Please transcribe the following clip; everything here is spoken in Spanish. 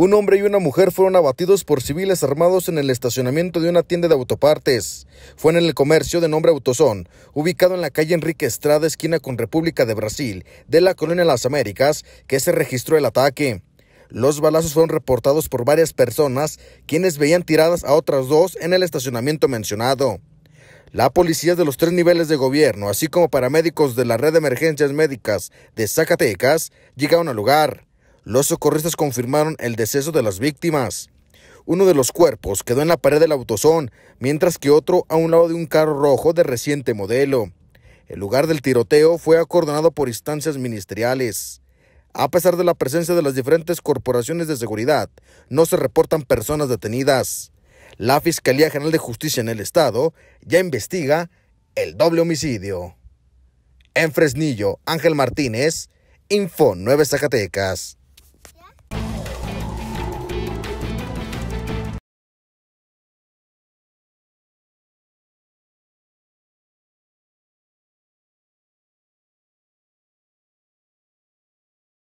Un hombre y una mujer fueron abatidos por civiles armados en el estacionamiento de una tienda de autopartes. Fue en el comercio de nombre Autosón, ubicado en la calle Enrique Estrada, esquina con República de Brasil, de la colonia Las Américas, que se registró el ataque. Los balazos fueron reportados por varias personas, quienes veían tiradas a otras dos en el estacionamiento mencionado. La policía de los tres niveles de gobierno, así como paramédicos de la red de emergencias médicas de Zacatecas, llegaron al lugar. Los socorristas confirmaron el deceso de las víctimas. Uno de los cuerpos quedó en la pared del autosón, mientras que otro a un lado de un carro rojo de reciente modelo. El lugar del tiroteo fue acordonado por instancias ministeriales. A pesar de la presencia de las diferentes corporaciones de seguridad, no se reportan personas detenidas. La Fiscalía General de Justicia en el Estado ya investiga el doble homicidio. En Fresnillo, Ángel Martínez, Info 9 Zacatecas.